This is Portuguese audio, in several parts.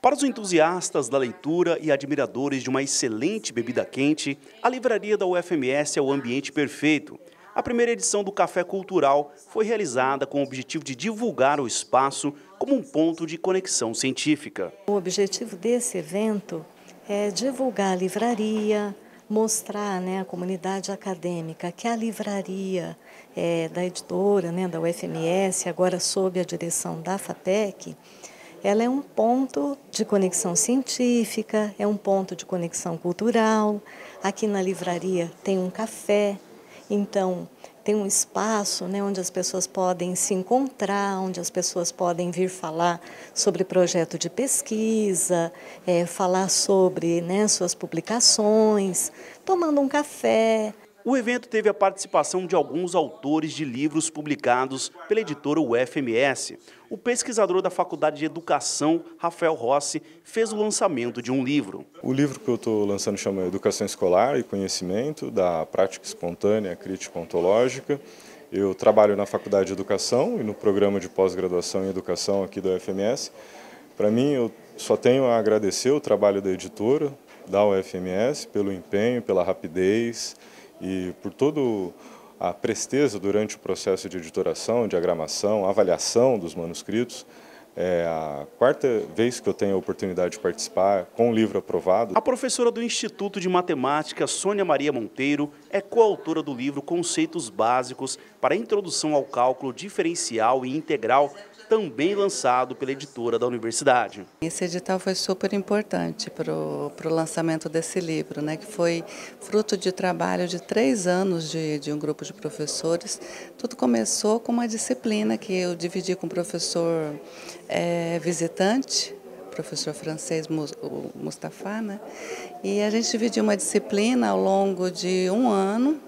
Para os entusiastas da leitura e admiradores de uma excelente bebida quente, a livraria da UFMS é o ambiente perfeito. A primeira edição do Café Cultural foi realizada com o objetivo de divulgar o espaço como um ponto de conexão científica. O objetivo desse evento é divulgar a livraria, mostrar né, à comunidade acadêmica que a livraria é, da editora, né, da UFMS, agora sob a direção da Fapec ela é um ponto de conexão científica, é um ponto de conexão cultural. Aqui na livraria tem um café, então tem um espaço né, onde as pessoas podem se encontrar, onde as pessoas podem vir falar sobre projeto de pesquisa, é, falar sobre né, suas publicações, tomando um café. O evento teve a participação de alguns autores de livros publicados pela editora UFMS. O pesquisador da Faculdade de Educação, Rafael Rossi, fez o lançamento de um livro. O livro que eu estou lançando chama Educação Escolar e Conhecimento, da Prática Espontânea Crítica Ontológica. Eu trabalho na Faculdade de Educação e no programa de pós-graduação em Educação aqui da UFMS. Para mim, eu só tenho a agradecer o trabalho da editora, da UFMS, pelo empenho, pela rapidez, e por toda a presteza durante o processo de editoração, diagramação, avaliação dos manuscritos, é a quarta vez que eu tenho a oportunidade de participar com o livro aprovado. A professora do Instituto de Matemática, Sônia Maria Monteiro, é coautora do livro Conceitos Básicos para Introdução ao Cálculo Diferencial e Integral, também lançado pela editora da universidade. Esse edital foi super importante para o, para o lançamento desse livro, né, que foi fruto de trabalho de três anos de, de um grupo de professores. Tudo começou com uma disciplina que eu dividi com o professor é, visitante, professor francês Mustafa, né? e a gente dividiu uma disciplina ao longo de um ano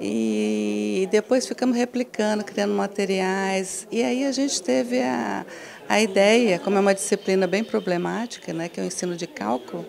e depois ficamos replicando, criando materiais. E aí a gente teve a, a ideia, como é uma disciplina bem problemática, né, que é o ensino de cálculo,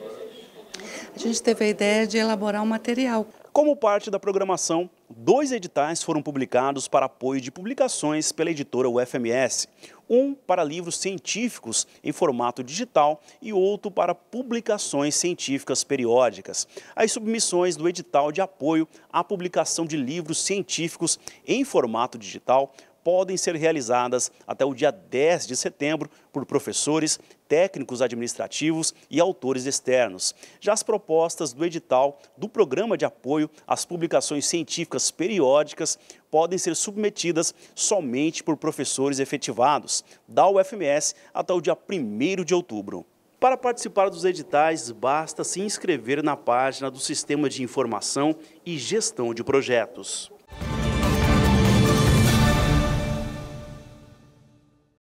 a gente teve a ideia de elaborar um material como parte da programação, dois editais foram publicados para apoio de publicações pela editora UFMS. Um para livros científicos em formato digital e outro para publicações científicas periódicas. As submissões do edital de apoio à publicação de livros científicos em formato digital podem ser realizadas até o dia 10 de setembro por professores, técnicos administrativos e autores externos. Já as propostas do edital do Programa de Apoio às Publicações Científicas Periódicas podem ser submetidas somente por professores efetivados da UFMS até o dia 1 de outubro. Para participar dos editais, basta se inscrever na página do Sistema de Informação e Gestão de Projetos.